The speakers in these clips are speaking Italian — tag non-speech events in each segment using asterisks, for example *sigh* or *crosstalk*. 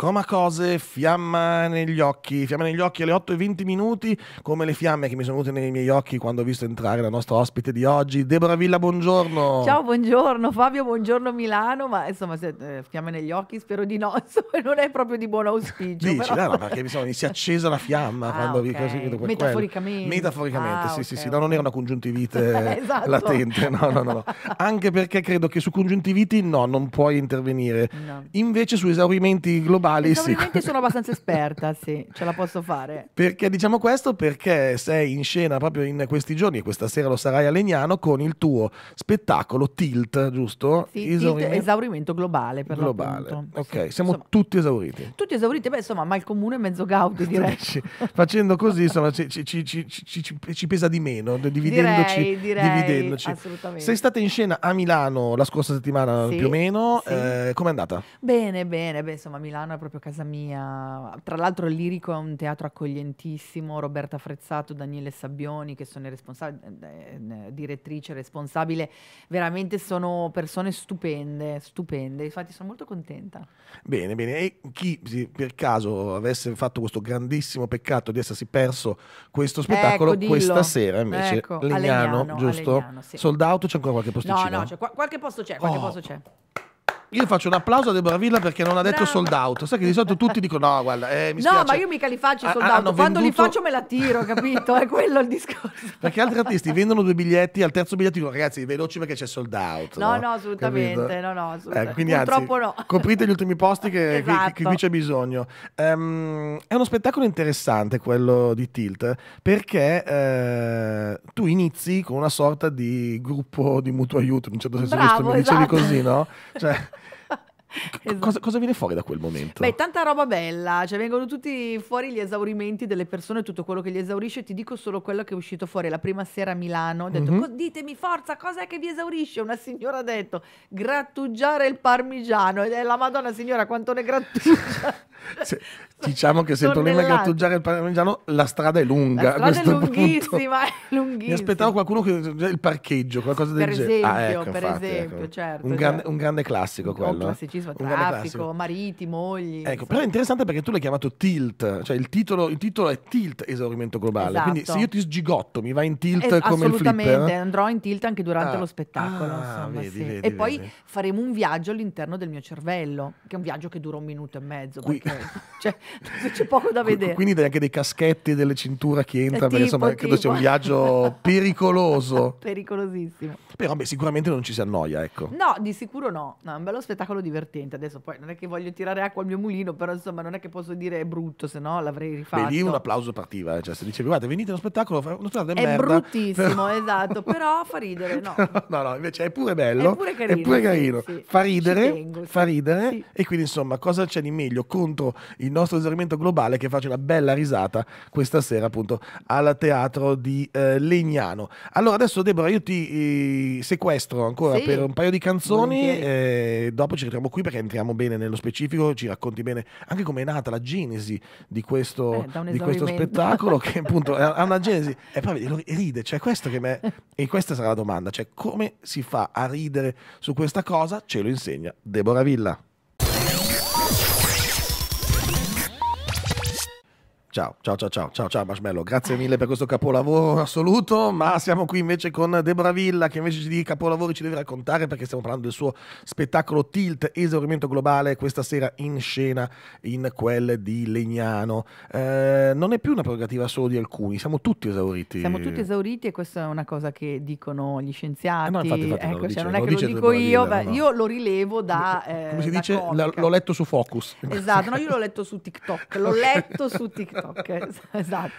Coma cose, fiamma negli occhi, fiamma negli occhi alle 8 e 20 minuti, come le fiamme che mi sono venute nei miei occhi quando ho visto entrare la nostra ospite di oggi, Deborah Villa, buongiorno. Ciao, buongiorno Fabio, buongiorno Milano, ma insomma se, eh, fiamme negli occhi spero di no, *laughs* insomma, non è proprio di buon auspicio. Dici, no, no, perché insomma, si è *laughs* accesa la fiamma ah, quando okay. vi così, per Metaforicamente. Quello. Metaforicamente, ah, sì, okay, sì, okay. no, non era una congiuntivite *laughs* esatto. latente, no, no, no, no. Anche perché credo che su congiuntiviti no, non puoi intervenire. No. Invece su esaurimenti globali verbali sì. sono abbastanza esperta, sì, ce la posso fare. Perché diciamo questo? Perché sei in scena proprio in questi giorni e questa sera lo sarai a Legnano con il tuo spettacolo Tilt, giusto? Sì, esaurimento... Tilt, esaurimento globale per Globale, l'appunto. ok, sì, siamo insomma, tutti esauriti. Tutti esauriti, beh insomma, ma il comune è mezzo gaudio, *laughs* direi. Facendo così insomma ci, ci, ci, ci, pesa di meno, dividendoci. Direi, direi, dividendoci. Assolutamente. Sei stata in scena a Milano la scorsa settimana sì, più o meno, sì. eh, com'è andata? Bene, bene, beh insomma Milano è proprio casa mia. Tra l'altro il Lirico è un teatro accoglientissimo, Roberta Frezzato, Daniele Sabbioni, che sono responsab- eh, eh, eh, direttrice responsabile, veramente sono persone stupende, stupende, infatti sono molto contenta. Bene, bene, e chi per caso avesse fatto questo grandissimo peccato di essersi perso questo spettacolo, ecco, questa sera invece ecco, Legnano, Legnano giusto? Legnano, sì. Sold out, c'è ancora qualche posticino? No, no, c'è, qualche posto c'è, qualche oh. posto c'è. Io faccio un applauso a Deborah Villa perché non ha detto Brava. sold out. Sai che di solito tutti dicono: no, guarda, eh, mi spiace. No, ma io mica li faccio i sold out. Quando venduto... li faccio me la tiro, capito? È quello il discorso. *laughs* Perché altri artisti vendono due biglietti, al terzo biglietto dicono: ragazzi, veloci perché c'è sold out. No, no, no assolutamente. No, no, eh, assolutamente. Eh, quindi Purtroppo anzi, no. *laughs* Coprite gli ultimi posti che, esatto. che, che esatto. qui c'è bisogno. Um, è uno spettacolo interessante quello di Tilt perché eh, tu inizi con una sorta di gruppo di mutuo aiuto, in un certo senso Bravo, questo mi dicevi esatto. così, no? Cioè, *laughs* esatto. cosa, cosa, viene fuori da quel momento? Beh, tanta roba bella, cioè vengono tutti fuori gli esaurimenti delle persone, tutto quello che li esaurisce. Ti dico solo quello che è uscito fuori la prima sera a Milano. Ho detto, mm-hmm. ditemi forza, cos'è che vi esaurisce? Una signora ha detto, grattugiare il parmigiano. Ed è la madonna signora, quanto ne grattugia. *laughs* Se, diciamo che se torniamo a grattugiare il parmigiano, la strada è lunga. La strada è lunghissima, è *laughs* lunghissima, Mi aspettavo qualcuno che il parcheggio, qualcosa del per genere. Esempio, ah, ecco, per infatti, ecco. esempio, ecco. certo, un, certo. Grande, cioè un, grande, classico quello. Un eh. classico trasformatismo, traffico, mariti, mogli. Ecco, però è interessante perché tu l'hai chiamato tilt, cioè il titolo, il titolo è tilt esaurimento globale. Esatto. Quindi se io ti sgigotto mi va in tilt es- come il flipper. Assolutamente, andrò in tilt anche durante ah. lo spettacolo. Ah, insomma, vedi, sì. vedi, e vedi. poi faremo un viaggio all'interno del mio cervello, che è un viaggio che dura un minuto e mezzo, Qui... perché *laughs* cioè, *laughs* c'è poco da vedere. Quindi dai anche dei caschetti e delle cinture che entrano, perché insomma tipo. credo sia un viaggio *laughs* pericoloso. Pericolosissimo. Però beh, sicuramente non ci si annoia, ecco. No, di sicuro no, no è un bello spettacolo divertente divertente. Adesso poi non è che voglio tirare acqua al mio mulino, però insomma non è che posso dire è brutto, se no l'avrei rifatto. Beh, lì un applauso partiva, eh. cioè se dicevi guardate venite allo spettacolo, uno spettacolo è merda. bruttissimo, però... esatto, *laughs* però fa ridere, *laughs* no. no, no, invece è pure bello, è pure carino, è pure carino. Sì, sì. fa ridere, tengo, sì. fa ridere e quindi insomma cosa c'è di meglio contro il nostro esaurimento globale che faccia una bella risata questa sera appunto al teatro di eh, Legnano. Allora adesso Deborah io ti eh, sequestro ancora per un paio di canzoni e eh, dopo ci ritroviamo qui qui perché entriamo bene nello specifico, ci racconti bene anche come è nata la genesi di questo, eh, di questo spettacolo che *laughs* appunto ha una genesi e poi lo ride, cioè questo che me, e questa sarà la domanda, cioè come si fa a ridere su questa cosa, ce lo insegna Deborah Villa. Ciao, ciao, ciao, ciao, ciao, ciao Marshmallow, grazie mille per questo capolavoro assoluto, ma siamo qui invece con Deborah Villa che invece di capolavori ci deve raccontare perché stiamo parlando del suo spettacolo Tilt Esaurimento Globale questa sera in scena in quel di Legnano. Eh, non è più una prerogativa solo di alcuni, siamo tutti esauriti. Siamo tutti esauriti e questa è una cosa che dicono gli scienziati, eh no, infatti, infatti, ecco, non, cioè, non è che lo dico io, Villa, beh, no. io lo rilevo da... Eh, Come si dice? L'ho letto su Focus. Esatto, no, io l'ho letto su TikTok, l'ho *laughs* letto su TikTok. TikTok, *laughs* esatto.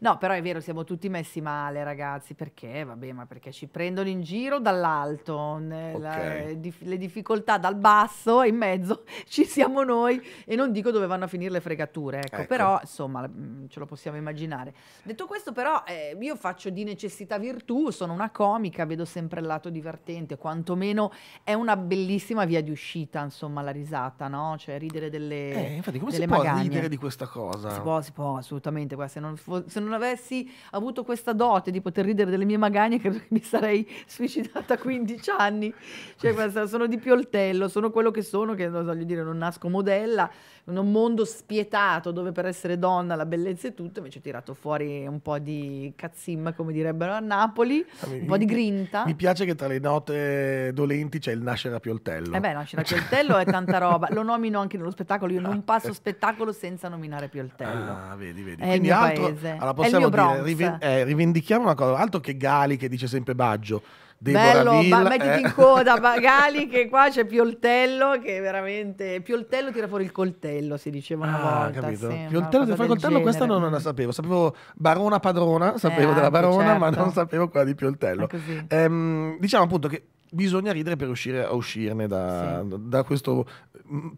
No, però è vero, siamo tutti messi male, ragazzi, perché? Vabbè, ma perché ci prendono in giro dall'alto, okay. dif le difficoltà dal basso e in mezzo *laughs* ci siamo noi e non dico dove vanno a finire le fregature, ecco, ecco. però insomma mm, ce lo possiamo immaginare. Detto questo però eh, io faccio di necessità virtù, sono una comica, vedo sempre il lato divertente, quantomeno è una bellissima via di uscita, insomma, la risata, no? Cioè ridere delle... Eh, infatti come delle si magagne. può ridere di questa cosa? Si può, si può, assolutamente, guarda, se, non fo- se non avessi avuto questa dote di poter ridere delle mie magagne, *laughs* credo che mi sarei suicidata a 15 anni. Cioè, guarda, sono di Pioltello, sono quello che sono, che non voglio dire, non nasco modella, in un mondo spietato dove per essere donna la bellezza è tutto, invece ho tirato fuori un po' di cazzimma, come direbbero a Napoli, ah, un po' di grinta. Mi piace che tra le note dolenti c'è il nascere a Pioltello. Eh beh, nascere a Pioltello è tanta roba. Lo nomino anche nello spettacolo, io non ah. passo spettacolo senza nominare Pioltello. Ah, vedi, vedi. È Quindi altro, paese. allora possiamo dire, rive- eh, rivendichiamo una cosa, altro che Gali che dice sempre Baggio. Deborah Bello, Ville, ba- mettiti eh. in coda, *laughs* Gali che qua c'è Pioltello che veramente... Pioltello tira fuori il coltello, si diceva una ah, volta. Capito. Sì, Pioltello tira fuori il coltello, questa non, non, la sapevo. Sapevo Barona Padrona, sapevo eh, della Barona, certo. ma non certo. sapevo quella di Pioltello. Ehm, diciamo appunto che bisogna ridere per riuscire a uscirne da, sì. da questa mm,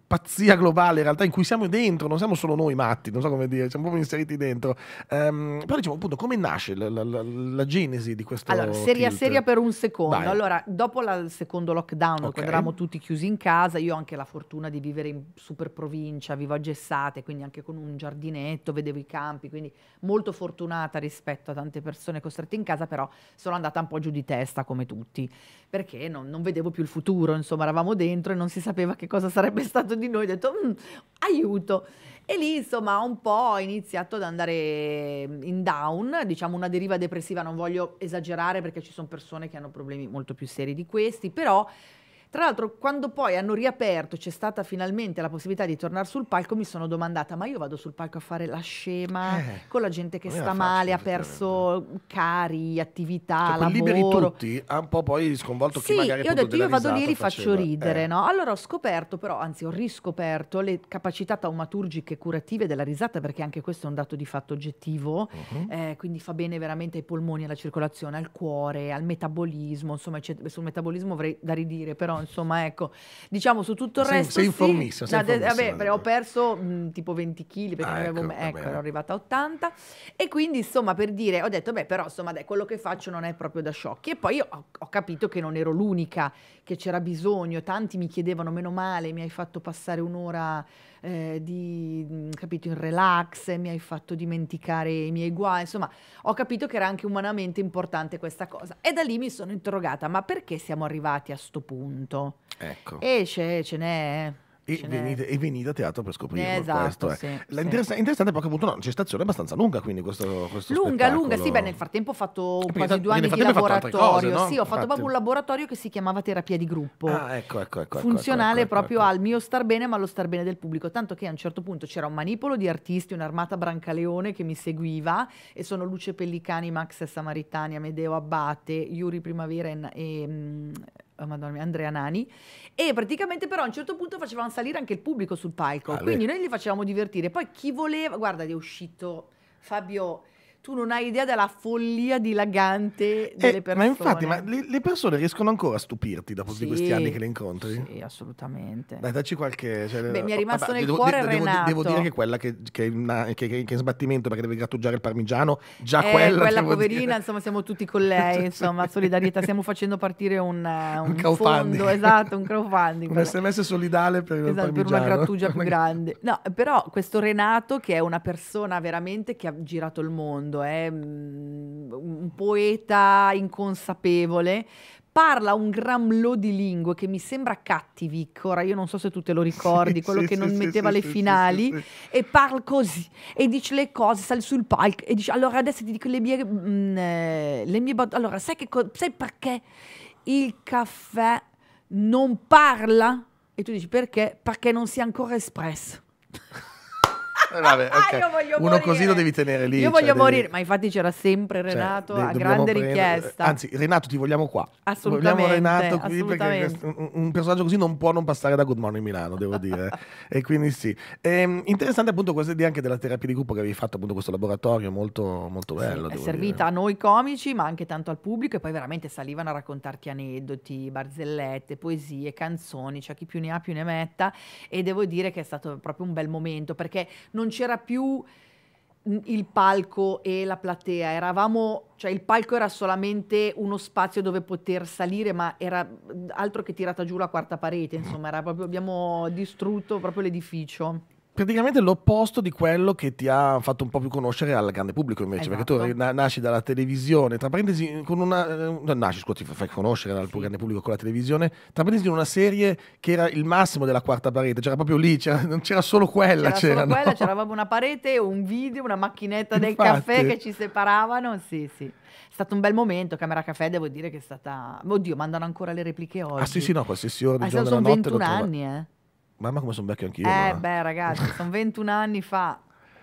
pazzia globale in realtà in cui siamo dentro, non siamo solo noi matti, non so come dire, siamo proprio inseriti dentro. Um, però diciamo appunto come nasce la, la, la, la genesi di questo Allora, seria tilt? seria per un secondo. Vai. Allora, dopo il secondo lockdown, okay. quando eravamo tutti chiusi in casa, io ho anche la fortuna di vivere in super provincia, vivo a Gessate, quindi anche con un giardinetto, vedevo i campi, quindi molto fortunata rispetto a tante persone costrette in casa, però sono andata un po' giù di testa come tutti. Perché? perché non, non, vedevo più il futuro, insomma eravamo dentro e non si sapeva che cosa sarebbe stato di noi, ho detto mm, aiuto. E lì insomma un po' ho iniziato ad andare in down, diciamo una deriva depressiva, non voglio esagerare perché ci sono persone che hanno problemi molto più seri di questi, però tra l'altro, quando poi hanno riaperto, c'è stata finalmente la possibilità di tornare sul palco, mi sono domandata, ma io vado sul palco a fare la scema eh, con la gente che sta male, ha perso cari, attività, cioè, liberi tutti ha un po' poi sconvolto sì, chi magari io ho detto io vado lì e li faccio ridere, eh. no? Allora ho scoperto però, anzi ho riscoperto le capacità taumaturgiche curative della risata perché anche questo è un dato di fatto oggettivo, uh-huh. eh, quindi fa bene veramente ai polmoni, alla circolazione, al cuore, al metabolismo, insomma sul metabolismo avrei da ridire, però Insomma, ecco, diciamo su tutto il sei, resto. Sei informista. Sì. Sei informissima, vabbè, ho perso mh, mm, tipo 20 kg perché ah, avevo, ecco, ecco ero arrivata a 80 e quindi insomma per dire, ho detto, beh, però insomma, dai, quello che faccio non è proprio da sciocchi. E poi ho, ho capito che non ero l'unica, che c'era bisogno, tanti mi chiedevano, meno male, mi hai fatto passare un'ora. Eh, di, mm, capito, in relax, mi hai fatto dimenticare i miei guai, insomma, ho capito che era anche umanamente importante questa cosa. E da lì mi sono interrogata, ma perché siamo arrivati a sto punto? punto. Ecco. E ce, ce n'è. E, venite, e venite, a teatro per scoprire eh, Esatto, questo è sì, sì. Interessa- interessante perché appunto una no, gestazione abbastanza lunga, quindi questo, questo Lunga, spettacolo. lunga, sì, beh nel frattempo ho fatto quindi, quasi due anni di laboratorio, cose, no? sì, ho Infatti. fatto proprio un laboratorio che si chiamava terapia di gruppo. Ah, ecco, ecco, ecco. ecco, ecco Funzionale ecco, ecco, proprio ecco. al mio star bene, ma allo star bene del pubblico, tanto che a un certo punto c'era un manipolo di artisti, un'armata Brancaleone che mi seguiva e sono Luce Pellicani, Max Samaritani, Amedeo Abbate, Yuri Primavera e, e mm, oh, madonna mia, Andrea Nani, e praticamente però a un certo punto facevano salire anche il pubblico sul palco, Ale. Ah, quindi noi li facevamo divertire, poi chi voleva, guarda è uscito Fabio tu non hai idea della follia dilagante eh, delle eh, persone. Ma infatti, ma le, le, persone riescono ancora a stupirti dopo sì, tutti questi anni che le incontri? Sì, assolutamente. Dai, dacci qualche... Cioè, Beh, mi è rimasto vabbè, nel devo, cuore devo, Renato. Devo, devo, dire che quella che, che, una, che, che, è in sbattimento perché deve grattugiare il parmigiano, già eh, quella... Quella poverina, dire. insomma, siamo tutti con lei, *laughs* insomma, solidarietà. Stiamo facendo partire un, un, un crowdfunding. Fondo, esatto, un crowdfunding. *laughs* un sms solidale per, esatto, per una grattugia più *laughs* grande. No, però questo Renato, che è una persona veramente che ha girato il mondo, secondo, è eh, mm, un poeta inconsapevole, parla un gramlò di lingue che mi sembra Cattivic, ora io non so se tu te lo ricordi, quello sì, che non sì, metteva le finali, e parla così, e dice le cose, sale sul palco, e dice allora adesso ti dico le mie, mh, mm, eh, le mie allora sai, che co- sai perché il caffè non parla? E tu dici perché? Perché non si è ancora espresso. Eh, vabbè, ah, okay. Uno morire. così lo devi tenere lì. Io cioè, voglio cioè, morire, ma infatti c'era sempre cioè, Renato cioè, a grande prendere... richiesta. Anzi, Renato, ti vogliamo qua. Assolutamente. Vogliamo Renato qui perché un personaggio così non può non passare da Good Morning Milano, devo *laughs* dire. e quindi sì. E, ehm, interessante appunto questa idea anche della terapia di gruppo che avevi fatto appunto questo laboratorio, molto, molto bello. Sì, è servita dire. a noi comici, ma anche tanto al pubblico e poi veramente salivano a raccontarti aneddoti, barzellette, poesie, canzoni, cioè chi più ne ha più ne metta e devo dire che è stato proprio un bel momento perché non c'era più mm, il palco e la platea, eravamo, cioè il palco era solamente uno spazio dove poter salire, ma era mm, altro che tirata giù la quarta parete, insomma, proprio, abbiamo distrutto proprio l'edificio praticamente l'opposto di quello che ti ha fatto un po' più conoscere al grande pubblico invece, esatto. perché tu esatto. na- nasci dalla televisione, tra parentesi, con una... Eh, nasci, scusa, ti fai conoscere dal sì. grande pubblico con la televisione, tra parentesi in una serie che era il massimo della quarta parete, c'era proprio lì, c'era, non c'era solo quella. C'era, c'era solo no? quella, c'era proprio una parete, un video, una macchinetta Infatti. del caffè che ci separavano, sì, sì. È stato un bel momento, Camera Caffè, devo dire che è stata... Oddio, mandano ancora le repliche oggi. Ah sì, sì, no, qualsiasi ora di ah, giorno della notte. Sono 21 anni, eh. Mamma come sono vecchio anch'io. Eh no? beh ragazzi, sono 21 anni fa.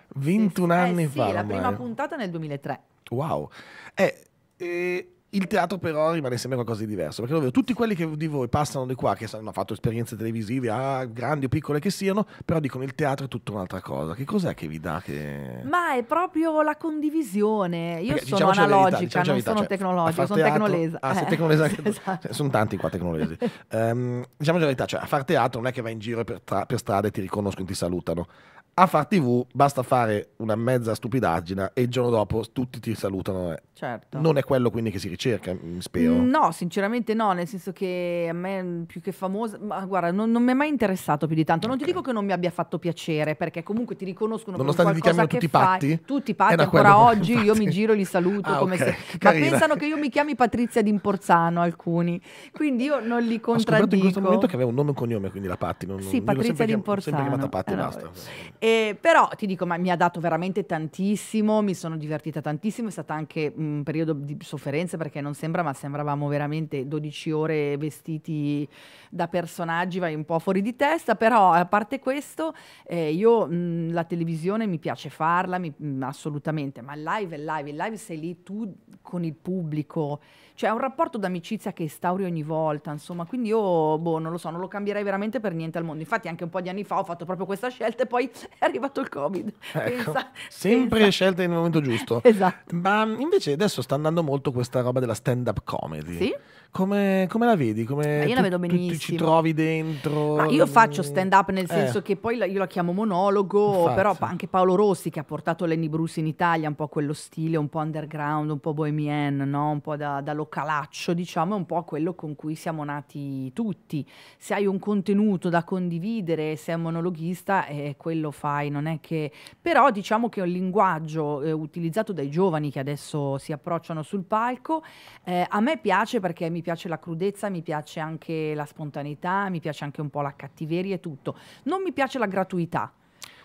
21 eh, anni eh, fa. Sì, ormai. la prima puntata nel 2003. Wow. Eh, eh, il teatro però rimane sempre qualcosa di diverso, perché davvero tutti quelli che di voi passano di qua, che hanno fatto esperienze televisive, ah, grandi o piccole che siano, però dicono il teatro è tutta un'altra cosa. Che cos'è che vi dà? Che... Ma è proprio la condivisione. Io perché, sono analogica, verità, non verità, sono cioè, tecnologica, sono teatro, tecnolesa. Ah, eh. sei tecnolesa anche *laughs* tu. Esatto. Eh, sono tanti qua tecnolesi. um, *laughs* ehm, diciamo la verità, cioè a far teatro non è che vai in giro per, tra- per strada e ti riconoscono e ti salutano a far tv basta fare una mezza stupidaggina e il giorno dopo tutti ti salutano. Eh. Certo. Non è quello quindi che si riceve ricerca, spero. No, sinceramente no, nel senso che a me più che famosa, ma guarda, non, non mi è mai interessato più di tanto. Non okay. ti dico che non mi abbia fatto piacere, perché comunque ti riconoscono Nonostante per qualcosa che tutti fai. Patti? Tutti i eh, patti, ancora oggi patti. *laughs* io mi giro e li saluto ah, come okay. se... *laughs* Ma pensano che io mi chiami Patrizia D'Imporzano alcuni, quindi io non li contraddico. Ho in questo momento che avevo un nome e un cognome, quindi la Patti. Non, sì, non Patrizia D'Imporzano. Sempre chiamata Patti, eh, basta. Eh, però ti dico, ma mi ha dato veramente tantissimo, mi sono divertita tantissimo, è stato anche un periodo di sofferenza perché non sembra, ma sembravamo veramente 12 ore vestiti da personaggi, vai un po' fuori di testa, però a parte questo, eh, io mh, la televisione mi piace farla, mi, mh, assolutamente, ma il live è live, il live sei lì tu con il pubblico cioè è un rapporto d'amicizia che instauri ogni volta, insomma, quindi io, boh, non lo so, non lo cambierei veramente per niente al mondo. Infatti anche un po' di anni fa ho fatto proprio questa scelta e poi *laughs* è arrivato il Covid. Ecco, pensa, sempre pensa. scelta nel momento giusto. *laughs* esatto. Ma invece adesso sta andando molto questa roba della stand-up comedy. Sì? Come, come, la vedi? Come io la vedo benissimo. Tu ci trovi dentro? Ma io faccio stand up nel eh. senso eh. che poi la, io la chiamo monologo, Infatti. però anche Paolo Rossi che ha portato Lenny Bruce in Italia, un po' quello stile, un po' underground, un po' bohemian, no? un po' da, da localaccio, diciamo, è un po' quello con cui siamo nati tutti. Se hai un contenuto da condividere, sei un monologhista, eh, quello fai, non è che... Però diciamo che è un linguaggio eh, utilizzato dai giovani che adesso si approcciano sul palco, eh, a me piace perché mi mi piace la crudezza, mi piace anche la spontaneità, mi piace anche un po' la cattiveria e tutto. Non mi piace la gratuità.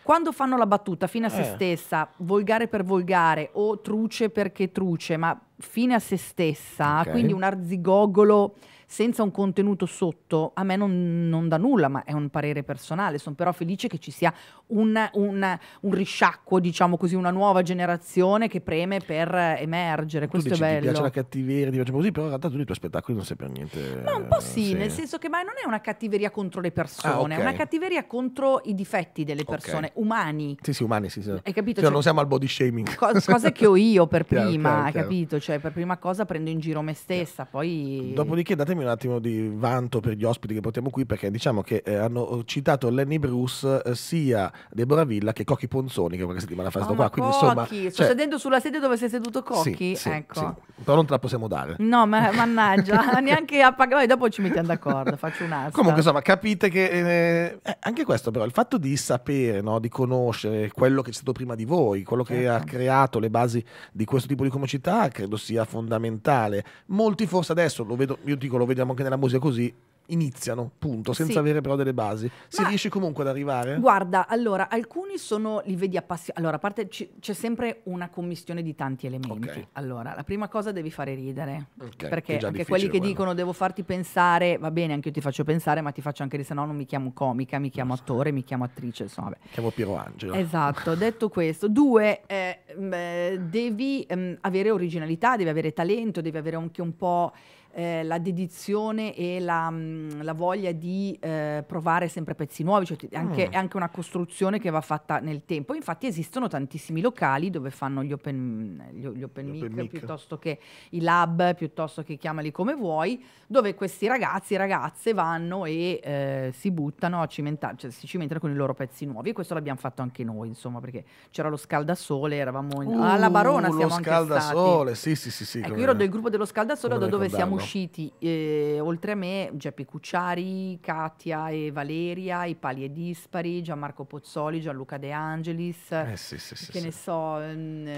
Quando fanno la battuta fine a se eh. stessa, volgare per volgare o truce perché truce, ma fine a se stessa, okay. quindi un arzigogolo senza un contenuto sotto a me non, non dà nulla, ma è un parere personale. Sono però felice che ci sia un, un, un, risciacquo, diciamo così, una nuova generazione che preme per emergere. Tu Questo dici, è bello. Ti piace la cattiveria, ti piace così, però in realtà tu nei tuoi spettacoli non sei per niente. No, un po' sì, sì, nel senso che ma non è una cattiveria contro le persone, ah, okay. è una cattiveria contro i difetti delle persone, okay. umani. Sì, sì, umani, sì, sì. Hai capito? Cioè, cioè, non siamo al body shaming. Co- cose che ho io per *laughs* prima, chiaro, chiaro, capito? Chiaro. Cioè, per prima cosa prendo in giro me stessa, poi... Dopodiché datemi un attimo di vanto per gli ospiti che portiamo qui, perché diciamo che eh, hanno citato Lenny Bruce eh, sia Deborah Villa che Cocchi Ponzoni, che qualche settimana fa è ah, stato qua. Quindi, Cocchi, insomma, sto cioè... sedendo sulla sedia dove sei seduto Cocchi. Sì, sì, ecco. sì. Però non te la possiamo dare. No, ma *laughs* mannaggia, *laughs* neanche a pagare. Dopo ci mettiamo d'accordo, faccio un altro. Comunque, insomma, capite che eh, eh, anche questo, però, il fatto di sapere, no, di conoscere quello che c'è stato prima di voi, quello che certo. ha creato le basi di questo tipo di comicità, credo sia fondamentale. Molti forse adesso lo vedo, io dico lo vedo vediamo anche nella musica così, iniziano, punto, senza sì. avere però delle basi. Si Ma riesce comunque ad arrivare? Guarda, allora, alcuni sono, li vedi appassionati. Allora, a parte c'è sempre una commissione di tanti elementi. Okay. Allora, la prima cosa devi fare ridere, okay, perché anche quelli che quello. dicono devo farti pensare, va bene, anche io ti faccio pensare, ma ti faccio anche ridere, se no non mi chiamo comica, mi chiamo esatto. attore, mi chiamo attrice, insomma. Vabbè. Chiamo Piero Angelo. Esatto, detto questo. Due, eh, mh, eh, devi mh, ehm, avere originalità, devi avere talento, devi avere anche un po' eh, la dedizione e la, mh, mm, la voglia di eh, provare sempre pezzi nuovi, cioè anche, mm. è anche una costruzione che va fatta nel tempo. Infatti esistono tantissimi locali dove fanno gli open, gli, gli open, gli mic, open mic, piuttosto che i lab, piuttosto che chiamali come vuoi, dove questi ragazzi e ragazze vanno e eh, si buttano a cimentare, cioè si cimentano con i loro pezzi nuovi e questo l'abbiamo fatto anche noi, insomma, perché c'era lo scaldasole, eravamo in, uh, alla Barona siamo lo scaldasole, sì, sì, sì, sì. Ecco, io ero del gruppo dello scaldasole da dove siamo usciti eh, oltre a me Geppi Cucciari, Katia e Valeria, i Pali e Dispari, Gianmarco Pozzoli, Gianluca De Angelis, eh, sì, sì, sì, che ne so, mh,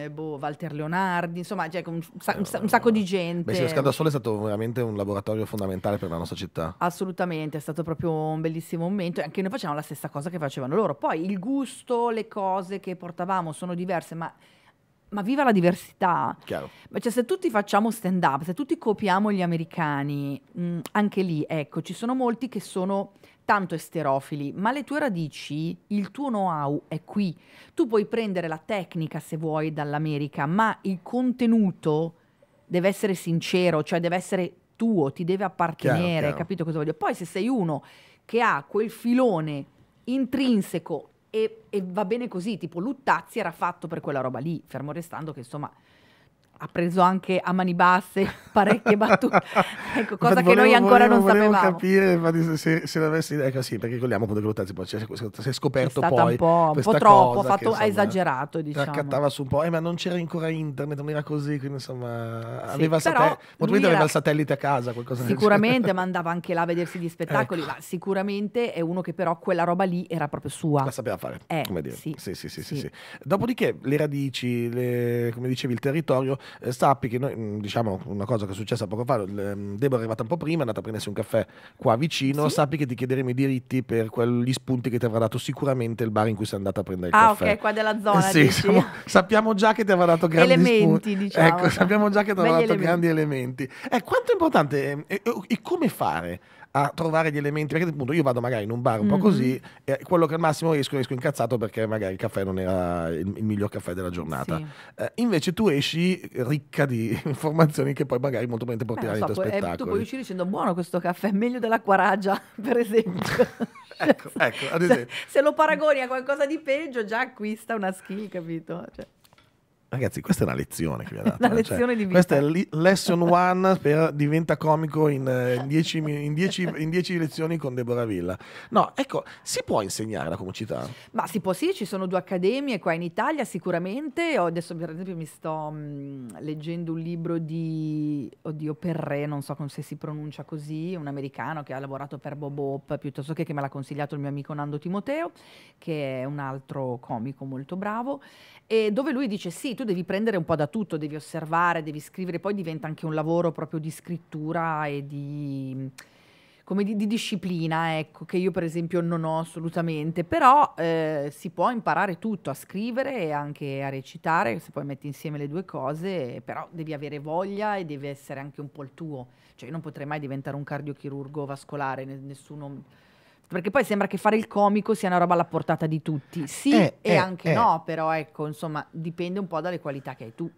mm, boh, Walter Leonardi, insomma cioè, un, sa- un, sa- un, eh, sacco di gente. Beh, sì, lo Scando è stato veramente un laboratorio fondamentale per la nostra città. Assolutamente, è stato proprio un bellissimo momento e anche noi facevamo la stessa cosa che facevano loro. Poi il gusto, le cose che portavamo sono diverse, ma ma viva la diversità. Chiaro. Ma cioè, se tutti facciamo stand up, se tutti copiamo gli americani, mh, mm, anche lì, ecco, ci sono molti che sono tanto esterofili, ma le tue radici, il tuo know-how è qui. Tu puoi prendere la tecnica se vuoi dall'America, ma il contenuto deve essere sincero, cioè deve essere tuo, ti deve appartenere, chiaro, chiaro. capito cosa voglio? Poi se sei uno che ha quel filone intrinseco e, e va bene così, tipo Luttazzi era fatto per quella roba lì, fermo restando che insomma ha preso anche a mani basse *laughs* parecchie battute, ecco, cosa volevo, che noi ancora volevo, non volevo sapevamo. capire infatti, se, se l'avessi, ecco sì, perché vogliamo appunto che Luttazzi poi si è scoperto è poi un po', un po troppo, ha esagerato diciamo. Raccattava su un po', eh, ma non c'era ancora internet, non era così, quindi insomma sì, aveva, satel- era... aveva il satellite a casa, qualcosa Sicuramente, *laughs* ma andava anche là a vedersi gli spettacoli, ecco. ma sicuramente è uno che però quella roba lì era proprio sua. La sapeva fare, eh, come dire. Sì, sì, sì, sì, sì. Dopodiché le radici, le, come dicevi, il territorio eh, sappi che noi, mm, diciamo una cosa che è successa poco fa, mm, Deborah è arrivata un po' prima, è andata a prendersi un caffè qua vicino, sì? sappi che ti chiederemo i diritti per quegli spunti che ti avrà dato sicuramente il bar in cui sei andata a prendere il ah, caffè. Ah ok, qua della zona. Eh, sì, siamo, sappiamo già che ti avrà dato grandi elementi, spunti. Ecco, diciamo, ecco, sappiamo già che ti avrà dato elementi. grandi elementi. Eh, quanto è importante eh, e eh, eh, come fare a trovare gli elementi, perché appunto io vado magari in un bar un po' mm-hmm. così e quello che al massimo esco, esco incazzato perché magari il caffè non era il, il miglior caffè della giornata. Sì. Eh, invece tu esci ricca di *laughs* informazioni che poi magari molto probabilmente porterai so, nei tuoi eh, spettacoli. Tu puoi uscire dicendo buono questo caffè, meglio della Quaraggia, *laughs* per esempio. *laughs* ecco, ecco, ad esempio. Se, se, lo paragoni a qualcosa di peggio già acquista una skill, capito? Cioè. Ragazzi, questa è una lezione che vi ha dato. *laughs* una eh, cioè, lezione di vita. Questa è lesson one per diventa comico in, eh, in, dieci, in, in, lezioni con Deborah Villa. No, ecco, si può insegnare la comicità? Ma si può, sì, ci sono due accademie qua in Italia sicuramente. Io adesso, per esempio, mi sto mh, mm, leggendo un libro di, oddio, Perré, non so se si pronuncia così, un americano che ha lavorato per Bob Hope, piuttosto che che me l'ha consigliato il mio amico Nando Timoteo, che è un altro comico molto bravo, e dove lui dice sì, tu tu devi prendere un po' da tutto, devi osservare, devi scrivere, poi diventa anche un lavoro proprio di scrittura e di, di, di disciplina, ecco, che io per esempio non ho assolutamente, però eh, si può imparare tutto, a scrivere e anche a recitare, se poi metti insieme le due cose, però devi avere voglia e deve essere anche un po' il tuo, cioè io non potrei mai diventare un cardiochirurgo vascolare, nessuno perché poi sembra che fare il comico sia una roba alla portata di tutti. Sì eh, e eh, anche eh. no, però ecco, insomma, dipende un po' dalle qualità che hai tu.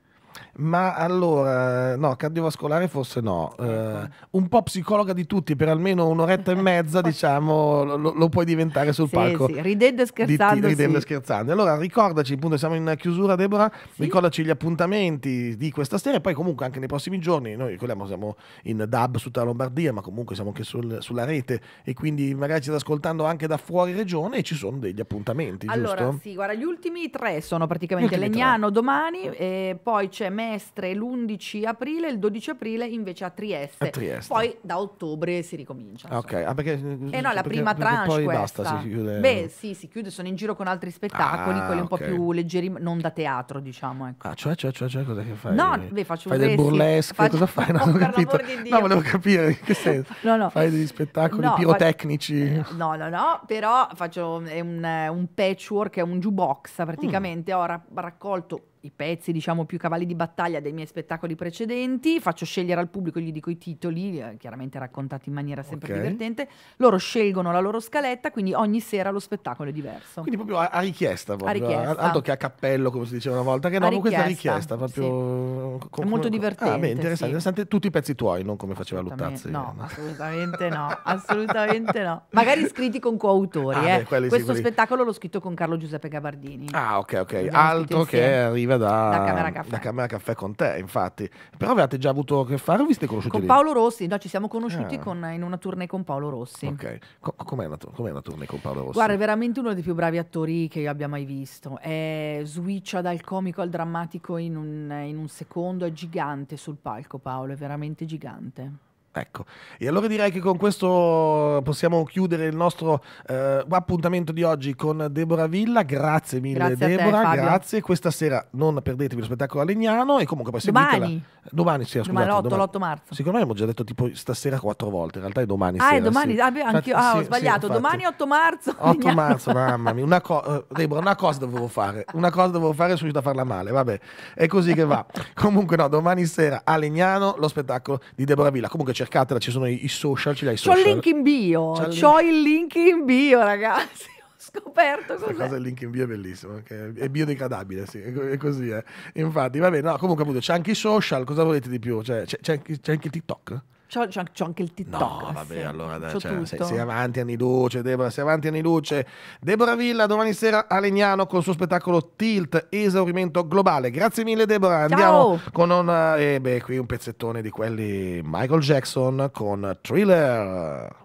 Ma allora, no, cardiovascolare forse no. Ecco. Eh, un po' psicologa di tutti, per almeno un'oretta e *laughs* mezza, diciamo, lo, lo, puoi diventare sul sì, palco. Sì, ridendo e scherzando. Di, ridendo e sì. scherzando. Allora, ricordaci, appunto, siamo in chiusura, Deborah, sì. ricordaci gli appuntamenti di questa sera e poi comunque anche nei prossimi giorni. Noi ricordiamo, siamo in DAB su tutta la Lombardia, ma comunque siamo anche sul, sulla rete e quindi magari ci state ascoltando anche da fuori regione e ci sono degli appuntamenti, allora, giusto? sì, guarda, gli ultimi tre sono praticamente Legnano tre. domani e poi c'è invece cioè Mestre l'11 aprile, il 12 aprile invece a Trieste. A Trieste. Poi da ottobre si ricomincia. Ah, ok, ah, perché, eh, eh no, la prima perché, tranche poi questa. basta, si chiude. Beh, sì, si chiude, sono in giro con altri spettacoli, ah, quelli un okay. po' più leggeri, non da teatro, diciamo, ecco. Ah, cioè, cioè, cioè, cioè cosa che fai? No, beh, faccio fai del burlesque, faccio... cosa fai? *laughs* non ho capito. Di no, volevo capire in che *laughs* senso. no, no. Fai degli spettacoli no, pirotecnici. Eh, no, no, no, però faccio un, un patchwork, è un jukebox praticamente, mm. ho ra raccolto i pezzi, diciamo, più cavalli di battaglia dei miei spettacoli precedenti, faccio scegliere al pubblico, gli dico i titoli, eh, chiaramente raccontati in maniera sempre okay. divertente, loro scelgono la loro scaletta, quindi ogni sera lo spettacolo è diverso. Quindi proprio a, a richiesta, proprio. a richiesta. tanto che a cappello, come si diceva una volta, che no, richiesta, questa richiesta proprio... Sì. Con, è molto divertente. Ah, beh, interessante, sì. interessante, tutti i pezzi tuoi, non come faceva Luttazzi. No, *laughs* assolutamente no, assolutamente no. Magari scritti con coautori, ah, eh. beh, Questo sì, spettacolo l'ho scritto con Carlo Giuseppe Gabardini. Ah, ok, ok, altro che arriva collega da, da, camera, caffè. da camera Caffè con te, infatti. Però avevate già avuto a che fare o vi siete conosciuti? Con lì? Paolo Rossi, no, ci siamo conosciuti ah. con, in una tournée con Paolo Rossi. Ok, com'è una, com'è una tournée con Paolo Rossi? Guarda, è veramente uno dei più bravi attori che io abbia mai visto. È, switcha dal comico al drammatico in un, in un secondo, è gigante sul palco Paolo, è veramente gigante. Ecco, e allora direi che con questo eh, possiamo chiudere il nostro eh, appuntamento di oggi con Deborah Villa. Grazie mille grazie Deborah, te, grazie. Questa sera non perdetevi lo spettacolo a Legnano e comunque poi seguitela. Domani? Domani, sì, scusate. Domani, l'8, marzo. Siccome abbiamo già detto tipo stasera quattro volte, in realtà è domani ah, sera. È domani, sì. ah, anch'io, ah, ho sì, sbagliato, sì, domani 8 marzo. 8 marzo, mamma mia. Una co- eh, Deborah, una cosa dovevo fare, una cosa dovevo fare e sono riuscito a farla male, vabbè. È così che va. *laughs* comunque no, domani sera a Legnano lo spettacolo di Deborah Villa. Comunque c'è cercatela, ci sono i, i social, ci l'hai social. C'ho il link in bio, c'ho il link in bio ragazzi *laughs* scoperto questa cosa del link in bio è bellissima è biodegradabile sì, è così eh. infatti va bene no, comunque appunto c'è anche i social cosa volete di più cioè, c'è, anche, anche, il tiktok C'ho, c'ho, anche il TikTok. No, vabbè, allora dai, cioè, sei, sei, avanti anni luce, Deborah, sei avanti anni luce. Deborah Villa domani sera a Legnano con il suo spettacolo Tilt, esaurimento globale. Grazie mille Deborah, Ciao. andiamo con una, eh, eh, beh, qui un pezzettone di quelli Michael Jackson con Thriller.